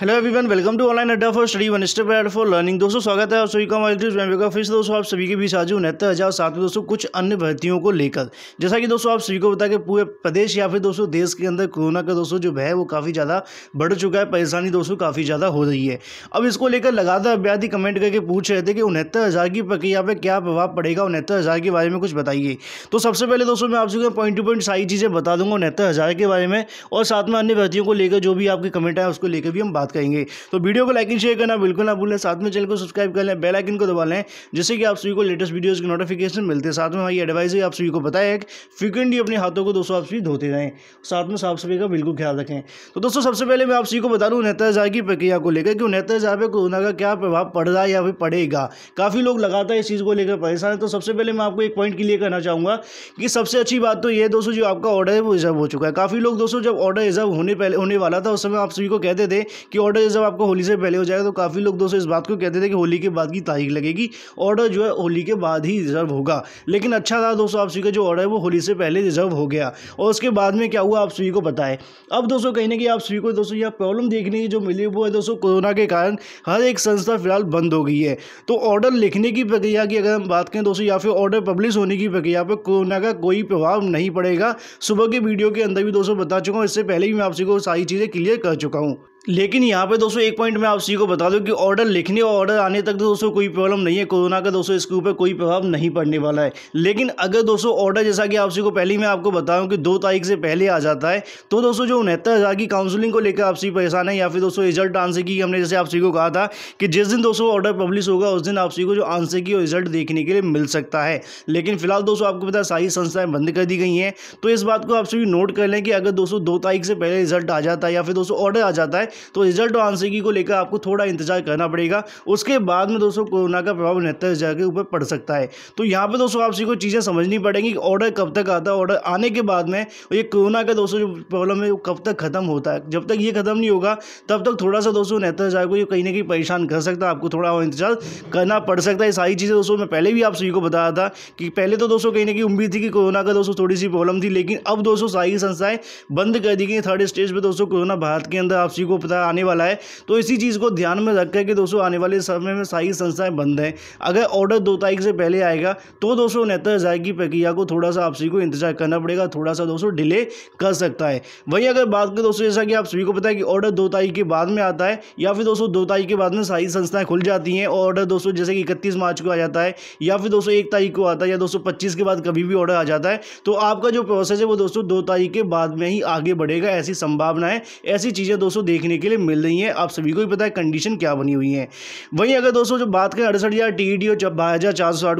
hello everyone welcome to online Adda for study one step ahead for learning दोस्तों स्वागत है आप सभी का हमारे का फिर दोस्तों आप सभी के बीच आज उनहत्तर हज़ार सात में दोस्तों कुछ अन्य भर्तियों को लेकर जैसा कि दोस्तों आप सभी को बता के पूरे प्रदेश या फिर दोस्तों देश के अंदर कोरोना का दोस्तों जो है वो काफ़ी ज़्यादा बढ़ चुका है परेशानी दोस्तों काफ़ी ज़्यादा हो रही है अब इसको लेकर लगातार अभ्यर्थी कमेंट करके पूछ रहे थे कि उनहत्तर की प्रक्रिया पर क्या प्रभाव पड़ेगा उनहत्तर के बारे में कुछ बताइए तो सबसे पहले दोस्तों मैं आप सभी पॉइंट टू पॉइंट सारी चीज़ें बता दूंगा उनहत्तर के बारे में और साथ में अन्य भर्तियों को लेकर जो भी आपके कमेंट आए उसको लेकर भी हम बात बात करेंगे तो वीडियो को लाइक एंड शेयर करना बिल्कुल ना भूलें साथ में चैनल को सब्सक्राइब कर लें बेल आइकन को दबा लें जिससे कि आप सभी को लेटेस्ट वीडियोज़ की नोटिफिकेशन मिलते हैं साथ में हमारी एडवाइस है आप सभी को बताया कि फ्रिक्वेंटली अपने हाथों को दोस्तों आप सभी धोते रहें साथ में साफ सफाई का बिल्कुल ख्याल रखें तो दोस्तों सबसे पहले मैं आप सभी को बता दूँ नेताजार की प्रक्रिया को लेकर कि नेताजार पर कोरोना का क्या प्रभाव पड़ रहा है या फिर पड़ेगा काफ़ी लोग लगातार इस चीज़ को लेकर परेशान है तो सबसे पहले मैं आपको एक पॉइंट क्लियर करना चाहूँगा कि सबसे अच्छी बात तो ये दोस्तों जो आपका ऑर्डर है वो रिजर्व हो चुका है काफ़ी लोग दोस्तों जब ऑर्डर रिजर्व होने पहले होने वाला था उस समय आप सभी को कहते थे कि ऑर्डर जब आपका होली से पहले हो जाएगा तो काफ़ी लोग दोस्तों इस बात को कहते थे कि होली के बाद की तारीख लगेगी ऑर्डर जो है होली के बाद ही रिजर्व होगा लेकिन अच्छा था दोस्तों आप सभी का जो ऑर्डर है वो होली से पहले रिजर्व हो गया और उसके बाद में क्या हुआ आप सभी को बताएं अब दोस्तों कहीं ना कहीं आप सभी को दोस्तों यह प्रॉब्लम देखने की जो मिली वो है दोस्तों कोरोना के कारण हर एक संस्था फिलहाल बंद हो गई है तो ऑर्डर लिखने की प्रक्रिया की अगर हम बात करें दोस्तों या फिर ऑर्डर पब्लिश होने की प्रक्रिया पर कोरोना का कोई प्रभाव नहीं पड़ेगा सुबह के वीडियो के अंदर भी दोस्तों बता चुका हूँ इससे पहले भी मैं आप सभी को सारी चीज़ें क्लियर कर चुका हूँ लेकिन यहाँ पे दोस्तों एक पॉइंट मैं आप सी को बता दूँ कि ऑर्डर लिखने और ऑर्डर आने तक तो दोस्तों कोई प्रॉब्लम नहीं है कोरोना का दोस्तों इसके ऊपर कोई प्रभाव नहीं पड़ने वाला है लेकिन अगर दोस्तों ऑर्डर जैसा कि आप सी को पहले मैं आपको बताऊं कि दो तारीख से पहले आ जाता है तो दोस्तों जो उनहत्तर हज़ार की काउंसिलिंग को लेकर आपसी परेशान है या फिर दोस्तों रिजल्ट आंसर की हमने जैसे आप को कहा था कि जिस दिन दोस्तों ऑर्डर पब्लिश होगा उस दिन आप को जो आंसर की और रिजल्ट देखने के लिए मिल सकता है लेकिन फिलहाल दोस्तों आपको पता है सारी संस्थाएं बंद कर दी गई हैं तो इस बात को आप सभी नोट कर लें कि अगर दोस्तों दो तारीख से पहले रिजल्ट आ जाता है या फिर दोस्तों ऑर्डर आ जाता है तो रिजल्ट और आंसर को लेकर आपको थोड़ा इंतजार करना पड़ेगा उसके बाद में दोस्तों कोरोना का प्रभाव उनहत्तर हज़ार के ऊपर पड़ सकता है तो यहाँ पर दोस्तों आपसे को चीज़ें समझनी पड़ेंगी कि ऑर्डर कब तक आता है ऑर्डर आने के बाद में ये कोरोना का दोस्तों जो प्रॉब्लम है वो कब तक खत्म होता है जब तक ये खत्म नहीं होगा तब तक थोड़ा सा दोस्तों उनहत्तर हज़ार को ये कहीं ना कहीं परेशान कर सकता है आपको थोड़ा और इंतजार करना पड़ सकता है सारी चीज़ें दोस्तों मैं पहले भी आप सभी को बताया था कि पहले तो दोस्तों कहीं ना कहीं उम्मीद थी कि कोरोना का दोस्तों थोड़ी सी प्रॉब्लम थी लेकिन अब दोस्तों सारी संस्थाएं बंद कर दी गई थर्ड स्टेज पर दोस्तों कोरोना भारत के अंदर आप सभी को पता आने वाला है तो इसी चीज़ को ध्यान में रख कर कि दोस्तों आने वाले समय में सारी संस्थाएं बंद हैं अगर ऑर्डर दो तारीख से पहले आएगा तो दोस्तों उनहत्तर हज़ार की प्रक्रिया को थोड़ा सा आप सभी को इंतजार करना पड़ेगा थोड़ा सा दोस्तों डिले कर सकता है वहीं अगर बात करें दोस्तों जैसा कि आप सभी को पता है कि ऑर्डर दो तारीख के बाद में आता है या फिर दोस्तों दो तारीख के बाद में सारी संस्थाएं खुल जाती हैं और ऑर्डर दोस्तों जैसे कि इकतीस मार्च को आ जाता है या फिर दोस्तों एक तारीख को आता है या दोस्तों पच्चीस के बाद कभी भी ऑर्डर आ जाता है तो आपका जो प्रोसेस है वो दोस्तों दो तारीख के बाद में ही आगे बढ़ेगा ऐसी संभावना है ऐसी चीज़ें दोस्तों देखने देने के लिए मिल रही हैं आप सभी को भी पता है कंडीशन क्या बनी हुई है वहीं अगर दोस्तों जो बात करें अड़सठ हज़ार टी डी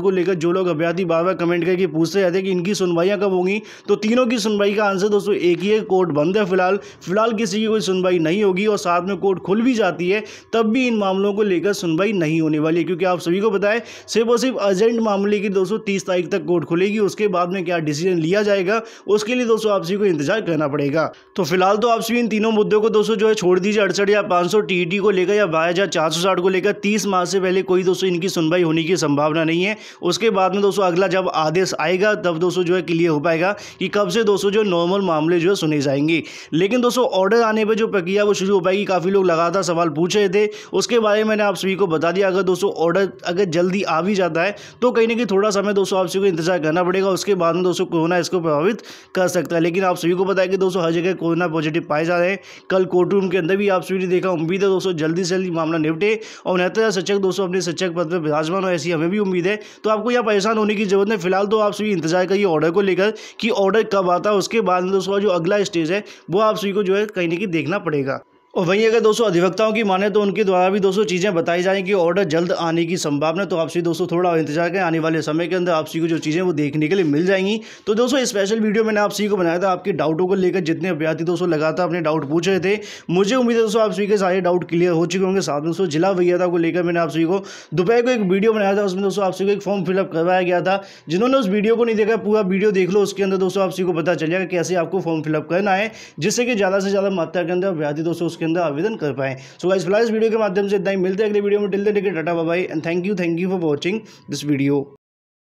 को लेकर जो लोग अभ्यार्थी बार बार कमेंट करके पूछते रहते हैं कि इनकी सुनवाइयाँ कब होंगी तो तीनों की सुनवाई का आंसर दोस्तों एक ही है कोर्ट बंद है फिलहाल फिलहाल किसी की कोई सुनवाई नहीं होगी और साथ में कोर्ट खुल भी जाती है तब भी इन मामलों को लेकर सुनवाई नहीं होने वाली है क्योंकि आप सभी को पता है सिर्फ और सिर्फ अर्जेंट मामले की दोस्तों तीस तारीख तक कोर्ट खुलेगी उसके बाद में क्या डिसीजन लिया जाएगा उसके लिए दोस्तों आप सभी को इंतजार करना पड़ेगा तो फिलहाल तो आप सभी इन तीनों मुद्दों को दोस्तों जो है छोड़ छोड़ दीजिए अड़सठ या पाँच सौ टी e को लेकर या बाईस हज़ार चार सौ साठ को लेकर तीस माह से पहले कोई दोस्तों इनकी सुनवाई होने की संभावना नहीं है उसके बाद में दोस्तों अगला जब आदेश आएगा तब दोस्तों जो है क्लियर हो पाएगा कि कब से दोस्तों जो नॉर्मल मामले जो है सुने जाएंगे लेकिन दोस्तों ऑर्डर आने पर जो प्रक्रिया वो शुरू हो पाएगी काफ़ी लोग लगातार सवाल पूछ रहे थे उसके बारे में मैंने आप सभी को बता दिया अगर दोस्तों ऑर्डर अगर जल्दी आ भी जाता है तो कहीं ना कहीं थोड़ा समय दोस्तों आप सभी को इंतजार करना पड़ेगा उसके बाद में दोस्तों कोरोना इसको प्रभावित कर सकता है लेकिन आप सभी को बताया कि दोस्तों हर जगह कोरोना पॉजिटिव पाए जा रहे हैं कल कोर्ट रूम के अंदर भी आप सभी ने देखा उम्मीद है दोस्तों जल्दी से जल्दी मामला निपटे और नेता हज़ार शिक्षक दोस्तों अपने शिक्षक पद पर विराजमान हो ऐसी हमें भी उम्मीद है तो आपको यहाँ परेशान होने की जरूरत है फिलहाल तो आप सभी इंतजार करिए ऑर्डर को लेकर कि ऑर्डर कब आता है उसके बाद दोस्तों जो अगला स्टेज है वो आप सभी को जो है कहीं ना कहीं देखना पड़ेगा और वहीं अगर दोस्तों अधिवक्ताओं की माने तो उनके द्वारा भी दोस्तों चीज़ें बताई जाएं कि ऑर्डर जल्द आने की संभावना तो आपसी दोस्तों थोड़ा इंतजार करें आने वाले समय के अंदर आपसी को जो चीज़ें वो देखने के लिए मिल जाएंगी तो दोस्तों स्पेशल वीडियो मैंने आपसी को बनाया था आपके डाउटों को लेकर जितने अभ्यर्थी दोस्तों लगातार अपने डाउट पूछ रहे थे मुझे उम्मीद है दोस्तों आप सभी के सारे डाउट क्लियर हो चुके होंगे साथ दोस्तों जिला वैयाता को लेकर मैंने आप सभी को दोपहर को एक वीडियो बनाया था उसमें दोस्तों आप को एक फॉर्म फिलअप करवाया गया था जिन्होंने उस वीडियो को नहीं देखा पूरा वीडियो देख लो उसके अंदर दोस्तों आप को पता चलेगा कैसे आपको फॉर्म फिलअप करना है जिससे कि ज़्यादा से ज़्यादा मात्रा के अंदर अभ्यर्थी दोस्तों उसके उसके अंदर आवेदन कर पाएँ सो गाइज फिलहाल इस वीडियो के माध्यम से इतना ही मिलते हैं अगले वीडियो में till the ticket tata bye bye and thank you thank you for watching this video